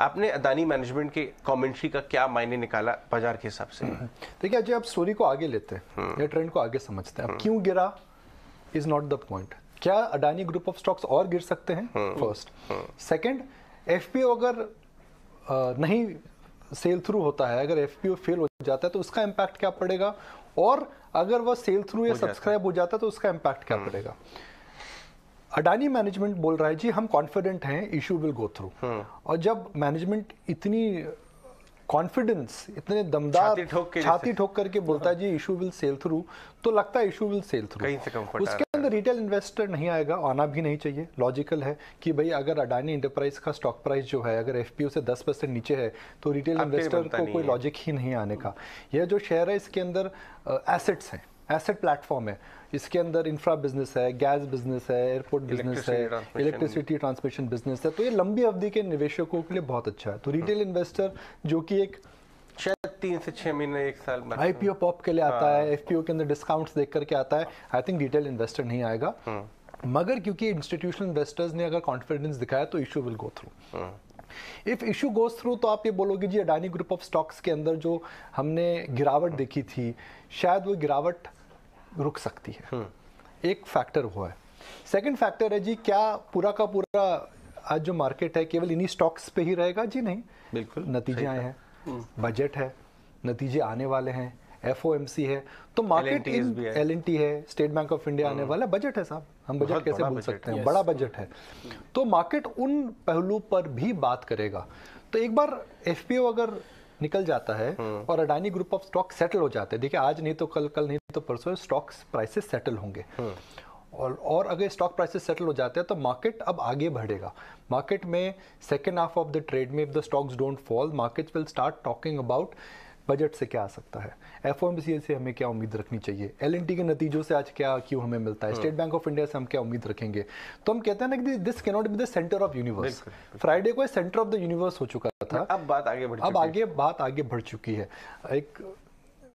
आपने अदानी मैनेजमेंट के कॉमेंट्री का क्या मायने निकाला बाजार के हिसाब से हम्म। देखिए अजय आप स्टोरी को आगे लेते हैं हम्म। या ट्रेंड को आगे समझते हैं हम्म। क्यों गिरा इज नॉट द पॉइंट क्या अडानी ग्रुप ऑफ स्टॉक्स और गिर सकते हैं फर्स्ट सेकेंड एफ अगर नहीं सेल थ्रू होता है अगर एफ फेल हो जाता है तो उसका इम्पैक्ट क्या पड़ेगा और अगर वह सेल थ्रू या सब्सक्राइब हो जाता है तो उसका इम्पैक्ट क्या पड़ेगा अडानी मैनेजमेंट बोल रहा है जी हम कॉन्फिडेंट हैं इशू विल गो थ्रू और जब मैनेजमेंट इतनी कॉन्फिडेंस इतने दमदार छाती ठोक करके बोलता है जी इशू विल सेल थ्रू तो लगता है इशू विल सेल थ्रू कहीं से उसके अंदर रिटेल इन्वेस्टर नहीं आएगा आना भी नहीं चाहिए लॉजिकल है कि भाई अगर अडानी इंटरप्राइज का स्टॉक प्राइस जो है अगर एफ से दस परसेंट नीचे है तो रिटेल इन्वेस्टर को कोई लॉजिक ही नहीं आने का यह जो शेयर है इसके अंदर एसेट्स हैं एसेट प्लेटफॉर्म है इसके अंदर इंफ्रा बिजनेस है गैस बिजनेस है एयरपोर्ट बिजनेस है इलेक्ट्रिसिटी ट्रांसमिशन बिजनेस है तो ये लंबी अवधि के निवेशकों के लिए बहुत अच्छा है तो रिटेल इन्वेस्टर हम्म। जो कि एक तीन से छह महीने एक साल आईपीओ पॉप के लिए आता है एफपीओ हाँ। के अंदर डिस्काउंट्स देख करके आता है आई थिंक रिटेल इन्वेस्टर नहीं आएगा हम्म। मगर क्योंकि इंस्टीट्यूशनल इन्वेस्टर्स ने अगर कॉन्फिडेंस दिखाया तो issue will go through if issue goes through तो आप ये बोलोगे जी अडानी ग्रुप ऑफ स्टॉक्स के अंदर जो हमने गिरावट हम्म। देखी थी शायद वो गिरावट रुक सकती है हम्म। एक फैक्टर वो है सेकंड फैक्टर है जी क्या पूरा का पूरा आज जो मार्केट है केवल इन्हीं स्टॉक्स पे ही रहेगा जी नहीं बिल्कुल नतीजे आए हैं बजट हम्म। है नतीजे आने वाले हैं एफ है तो मार्केट एल एन टी है स्टेट बैंक ऑफ इंडिया आने हम्म। वाला बजट है साहब हम बजट कैसे बोल सकते हैं बड़ा बजट है तो मार्केट उन पहलू पर भी बात करेगा तो एक बार एफ अगर निकल जाता है हम्म। और Adani group of stock settle हो जाते हैं देखिए आज नहीं तो कल कल नहीं तो परसों स्टॉक्स प्राइसेस सेटल होंगे हम्म। और और अगर स्टॉक प्राइसेस सेटल हो जाते हैं तो मार्केट अब आगे बढ़ेगा मार्केट में second half of the trade में if the stocks don't fall market will start talking about budget से क्या आ सकता है एफ से हमें क्या उम्मीद रखनी चाहिए एल के नतीजों से आज क्या क्यों हमें मिलता है स्टेट बैंक ऑफ इंडिया से हम क्या उम्मीद रखेंगे तो हम कहते हैं ना कि this cannot be the centre of universe Friday को सेंटर ऑफ द यूनिवर्स हो चुका था अब बात आगे बढ़ अब आगे बात आगे बढ़ चुकी है एक